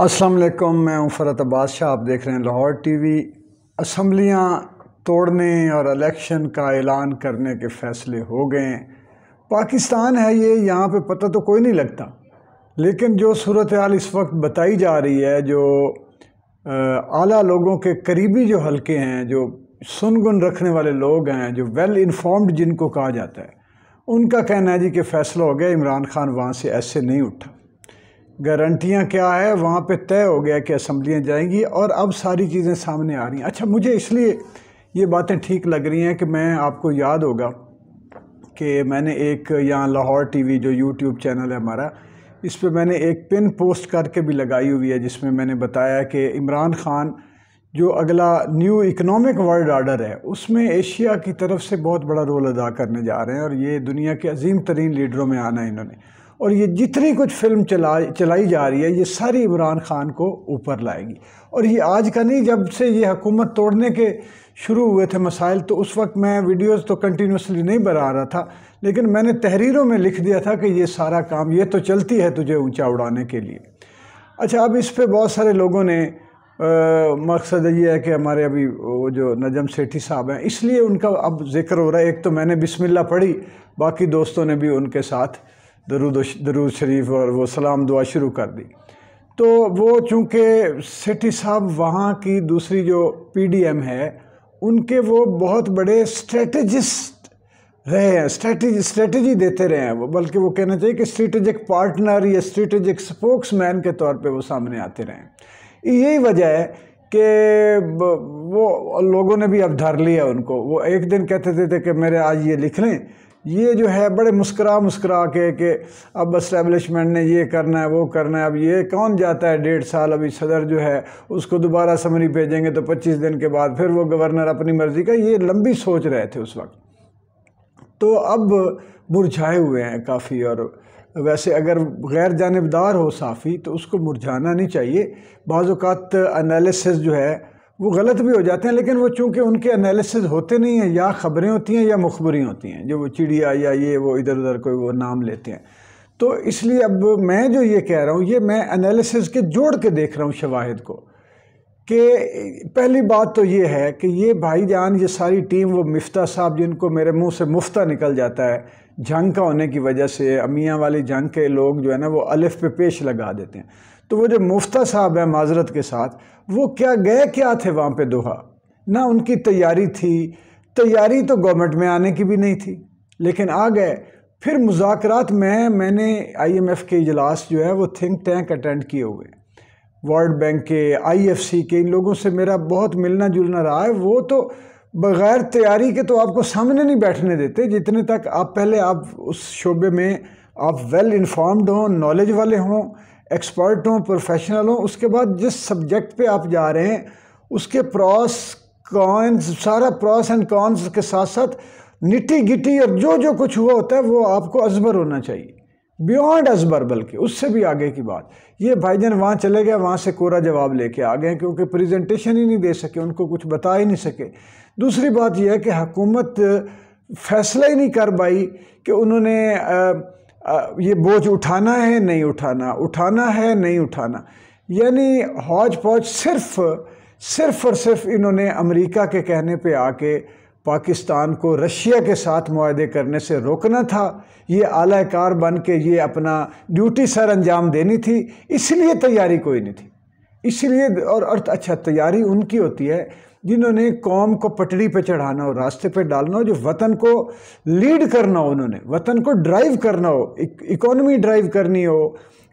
अस्सलाम वालेकुम मैं हूं फरत अब्बास शाह आप देख रहे हैं लाहौर टीवी असम्बलियां तोड़ने और इलेक्शन का ऐलान करने के फैसले हो गए हैं पाकिस्तान है ये यहाँ पे पता तो कोई नहीं लगता लेकिन जो सूरत हाल इस वक्त बताई जा रही है जो आला लोगों के करीबी जो हलके हैं जो सुनगुन रखने वाले लोग हैं जो वेल इन्फॉर्म्ड जिनको कहा जाता है उनका कहना है जी कि फ़ैसला हो गया इमरान खान वहाँ से ऐसे नहीं उठा गारंटियाँ क्या है वहाँ पे तय हो गया कि असम्बलियाँ जाएंगी और अब सारी चीज़ें सामने आ रही हैं अच्छा मुझे इसलिए ये बातें ठीक लग रही हैं कि मैं आपको याद होगा कि मैंने एक यहाँ लाहौर टीवी जो यूट्यूब चैनल है हमारा इस पर मैंने एक पिन पोस्ट करके भी लगाई हुई है जिसमें मैंने बताया कि इमरान ख़ान जो अगला न्यू इकोनॉमिक वर्ल्ड आर्डर है उसमें एशिया की तरफ से बहुत बड़ा रोल अदा करने जा रहे हैं और ये दुनिया के अजीम तरीन लीडरों में आना है इन्होंने और ये जितनी कुछ फिल्म चला चलाई जा रही है ये सारी इमरान खान को ऊपर लाएगी और ये आज का नहीं जब से ये हुकूमत तोड़ने के शुरू हुए थे मसाइल तो उस वक्त मैं वीडियोस तो कंटिन्यूसली नहीं बना रहा था लेकिन मैंने तहरीरों में लिख दिया था कि ये सारा काम ये तो चलती है तुझे ऊँचा उड़ाने के लिए अच्छा अब इस पर बहुत सारे लोगों ने मकसद ये है कि हमारे अभी वो जो नजम सेठी साहब हैं इसलिए उनका अब जिक्र हो रहा है एक तो मैंने बिसमिल्ला पढ़ी बाकी दोस्तों ने भी उनके साथ दरुद दरुद शरीफ और वो सलाम दुआ शुरू कर दी तो वो चूँकि सिटी साहब वहाँ की दूसरी जो पीडीएम है उनके वो बहुत बड़े स्ट्रेटजिस्ट रहे हैं स्ट्रेटजी स्ट्रेटजी देते रहे हैं वो बल्कि वो कहना चाहिए कि स्ट्रेटजिक पार्टनर या स्ट्रेटजिक स्पोक्स के तौर पर वो सामने आते रहे यही वजह है कि वो लोगों ने भी अब धर लिया उनको वो एक दिन कहते थे, थे कि मेरे आज ये लिख लें ये जो है बड़े मुस्करा मुस्करा के कि अब इस्टेबलिशमेंट ने ये करना है वो करना है अब ये कौन जाता है डेढ़ साल अभी सदर जो है उसको दोबारा समरी भेजेंगे तो पच्चीस दिन के बाद फिर वो गवर्नर अपनी मर्ज़ी का ये लंबी सोच रहे थे उस वक्त तो अब मुरझाए हुए हैं काफ़ी और वैसे अगर गैर जानबदार हो साफ़ी तो उसको मुरझाना नहीं चाहिए बाज़ात अनालस जो है वो गलत भी हो जाते हैं लेकिन वो चूंकि उनके एनालिसिस होते नहीं हैं या ख़बरें होती हैं या मुखबरी होती हैं जो वो चिड़िया या ये वो इधर उधर कोई वो नाम लेते हैं तो इसलिए अब मैं जो ये कह रहा हूँ ये मैं एनालिसिस के जोड़ के देख रहा हूँ शवाहिद को कि पहली बात तो ये है कि ये भाईजान ये सारी टीम वो मिफ्ता साहब जिनको मेरे मुँह से मुफ्ता निकल जाता है जंग का होने की वजह से अमियाँ वाली जंग के लोग जो है ना वो अलिफ पे पेश लगा देते हैं तो वो जो मुफ्ता साहब हैं माजरत के साथ वो क्या गए क्या थे वहाँ पे दोहा ना उनकी तैयारी थी तैयारी तो गवर्नमेंट में आने की भी नहीं थी लेकिन आ गए फिर मुजात में मैंने आईएमएफ के इजलास जो है वो थिंक टैंक अटेंड किए हुए वर्ल्ड बैंक के आईएफसी के इन लोगों से मेरा बहुत मिलना जुलना रहा है वो तो बग़ैर तैयारी के तो आपको सामने नहीं बैठने देते जितने तक आप पहले आप उस शोबे में आप वेल इन्फॉर्म्ड हों नॉलेज वाले हों एक्सपर्ट हों प्रोफेशनल हों उसके बाद जिस सब्जेक्ट पे आप जा रहे हैं उसके प्रॉस कॉन्स सारा प्रॉस एंड कॉन्स के साथ साथ निटी गिटी और जो जो कुछ हुआ होता है वो आपको अजबर होना चाहिए बियॉन्ड अजबर बल्कि उससे भी आगे की बात ये भाईजन वहाँ चले गए वहाँ से कोरा जवाब लेके आ गए क्योंकि प्रेजेंटेशन ही नहीं दे सके उनको कुछ बता ही नहीं सके दूसरी बात यह है कि हकूमत फैसला ही नहीं कर पाई कि उन्होंने आ, ये बोझ उठाना है नहीं उठाना उठाना है नहीं उठाना यानी हौज पौज सिर्फ सिर्फ और सिर्फ इन्होंने अमेरिका के कहने पे आके पाकिस्तान को रशिया के साथ माहदे करने से रोकना था ये आलाकार बन के ये अपना ड्यूटी सर अंजाम देनी थी इसलिए तैयारी कोई नहीं थी इसलिए और अर्थ अच्छा तैयारी उनकी होती है जिन्होंने कौम को पटरी पे चढ़ाना हो रास्ते पे डालना हो जो वतन को लीड करना हो उन्होंने वतन को ड्राइव करना हो इकोनॉमी ड्राइव करनी हो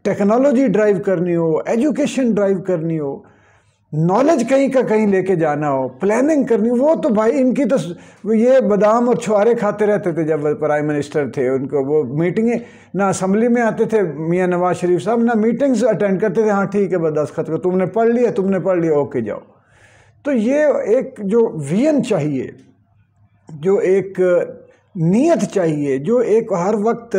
टेक्नोलॉजी ड्राइव करनी हो एजुकेशन ड्राइव करनी हो नॉलेज कहीं का कहीं लेके जाना हो प्लानिंग करनी वो तो भाई इनकी तो ये बादाम और छुआरे खाते रहते थे जब प्राइम मिनिस्टर थे उनको वो मीटिंगें ना असम्बली में आते थे मियाँ नवाज शरीफ साहब ना मीटिंग्स अटेंड करते थे हाँ ठीक है बस दस्खत को तुमने पढ़ लिया तुमने पढ़ लिया ओके जाओ तो ये एक जो वियन चाहिए जो एक नीयत चाहिए जो एक हर वक्त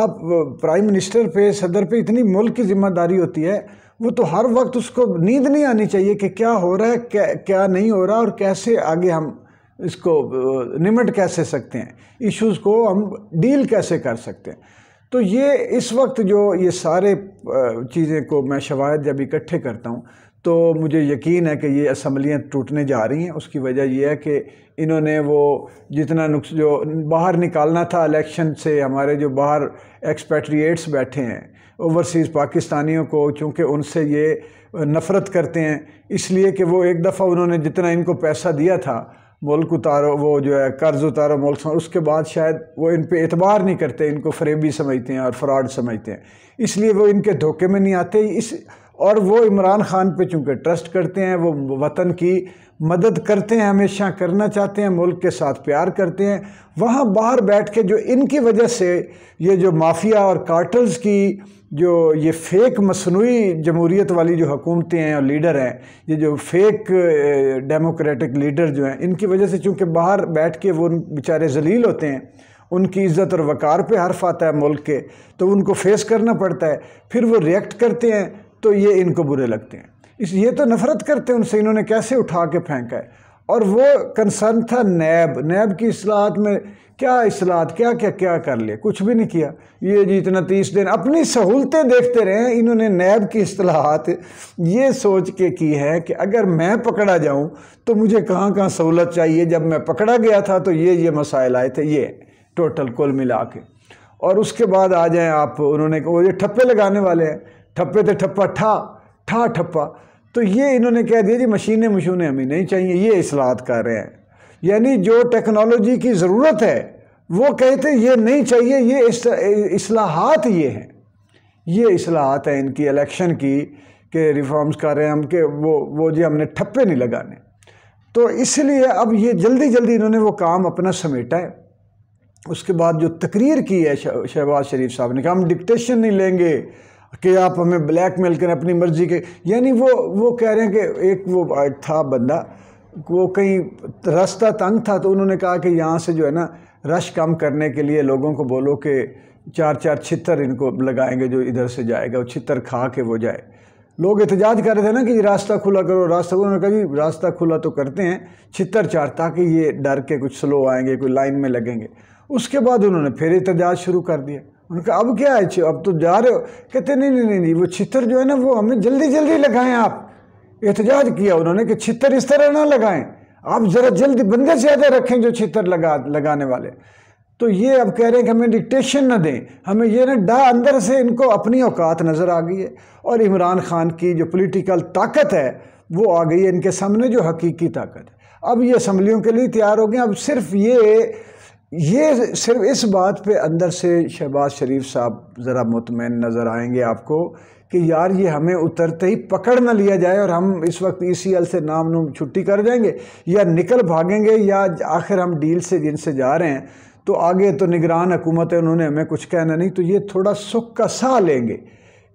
आप प्राइम मिनिस्टर पे सदर पे इतनी मुल्क की जिम्मेदारी होती है वो तो हर वक्त उसको नींद नहीं आनी चाहिए कि क्या हो रहा है क्या क्या नहीं हो रहा और कैसे आगे हम इसको निमट कैसे सकते हैं इश्यूज़ को हम डील कैसे कर सकते हैं तो ये इस वक्त जो ये सारे चीज़ें को मैं शवायद जब इकट्ठे करता हूँ तो मुझे यकीन है कि ये असम्बलियाँ टूटने जा रही हैं उसकी वजह ये है कि इन्होंने वो जितना नुक्स जो बाहर निकालना था इलेक्शन से हमारे जो बाहर एक्सपेट्रिएट्स बैठे हैं ओवरसीज़ पाकिस्तानियों को चूँकि उनसे ये नफ़रत करते हैं इसलिए कि वो एक दफ़ा उन्होंने जितना इनको पैसा दिया था मुल्क उतारो वो जो है कर्ज़ उतारो मुल्क उसके बाद शायद वो इन पर एतबार नहीं करते इनको फरेबी समझते हैं और फ्रॉड समझते हैं इसलिए वो इनके धोखे में नहीं आते इस और वो इमरान खान पे चूँकि ट्रस्ट करते हैं वो वतन की मदद करते हैं हमेशा करना चाहते हैं मुल्क के साथ प्यार करते हैं वहाँ बाहर बैठ के जो इनकी वजह से ये जो माफिया और कार्टल्स की जो ये फेक मसनू जमहूरीत वाली जो हकूमतें हैं और लीडर हैं ये जो फेक डेमोक्रेटिक लीडर जो हैं इनकी वजह से चूँकि बाहर बैठ के वो बेचारे जलील होते हैं उनकी इज़्ज़त और वक़ार पर हर्फ आता है मुल्क के तो उनको फेस करना पड़ता है फिर वो रिएक्ट करते हैं तो ये इनको बुरे लगते हैं इस ये तो नफरत करते उनसे इन्होंने कैसे उठा के फेंका है और वो कंसर्न था नैब नैब की असलाहत में क्या असलाहत क्या क्या क्या कर लिया कुछ भी नहीं किया ये जी इतना तीस दिन अपनी सहूलतें देखते रहे इन्होंने नैब की असलाहत ये सोच के की है कि अगर मैं पकड़ा जाऊँ तो मुझे कहाँ कहाँ सहूलत चाहिए जब मैं पकड़ा गया था तो ये ये मसाइल आए थे ये टोटल कुल मिला के और उसके बाद आ जाएँ आप उन्होंने वो ये ठप्पे लगाने वाले हैं ठप्पे थे तो ठप्पा ठा ठा ठप्पा तो ये इन्होंने कह दिया जी मशीनें मशूने हमें नहीं चाहिए ये असलाहत कर रहे हैं यानी जो टेक्नोलॉजी की ज़रूरत है वो कहते ये नहीं चाहिए ये असलाहत ये हैं ये असलाहत हैं इनकी इलेक्शन की के रिफॉर्म्स कर रहे हैं हम के वो वो जी हमने ठप्पे नहीं लगाने तो इसलिए अब ये जल्दी जल्दी इन्होंने वो काम अपना समेटा है उसके बाद जो तकरीर की है शहबाज शरीफ साहब ने कहा हम डिक्टेशन नहीं लेंगे कि आप हमें ब्लैक मेल करें अपनी मर्जी के यानी वो वो कह रहे हैं कि एक वो था बंदा वो कहीं रास्ता तंग था तो उन्होंने कहा कि यहाँ से जो है ना रश कम करने के लिए लोगों को बोलो कि चार चार छितर इनको लगाएंगे जो इधर से जाएगा वो छितर खा के वो जाए लोग एहतजाज कर रहे थे ना कि रास्ता खुला करो रास्ता उन्होंने कहा जी रास्ता खुला तो करते हैं छितर चार ताकि ये डर के कुछ स्लो आएंगे कोई लाइन में लगेंगे उसके बाद उन्होंने फिर एहतजाज शुरू कर दिया उनका अब क्या है अब तो जा रहे हो कहते नहीं नहीं नहीं नहीं वो छितर जो है ना वो हमें जल्दी जल्दी लगाएं आप एहतजाज किया उन्होंने कि छितर इस तरह ना लगाएं आप ज़रा जल्दी बंदे ज़्यादा रखें जो छितर लगा लगाने वाले तो ये अब कह रहे हैं कि हमें डिक्टेशन ना दें हमें ये ना डा अंदर से इनको अपनी औकात नज़र आ गई है और इमरान खान की जो पोलिटिकल ताकत है वो आ गई है इनके सामने जो हकीकी ताकत है अब ये असम्बलियों के लिए तैयार हो गए अब सिर्फ ये ये सिर्फ इस बात पे अंदर से शहबाज शरीफ साहब ज़रा मुतमिन नज़र आएंगे आपको कि यार ये हमें उतरते ही पकड़ ना लिया जाए और हम इस वक्त ई से नाम नूम छुट्टी कर जाएंगे या निकल भागेंगे या आखिर हम डील से जिनसे जा रहे हैं तो आगे तो निगरान हुकूमत है उन्होंने हमें कुछ कहना नहीं तो ये थोड़ा सुख का साह लेंगे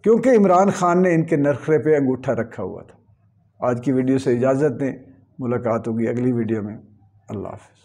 क्योंकि इमरान खान ने इनके नरखरे पर अंगूठा रखा हुआ था आज की वीडियो से इजाज़त दें मुलाकात होगी अगली वीडियो में अल्लाह हाफ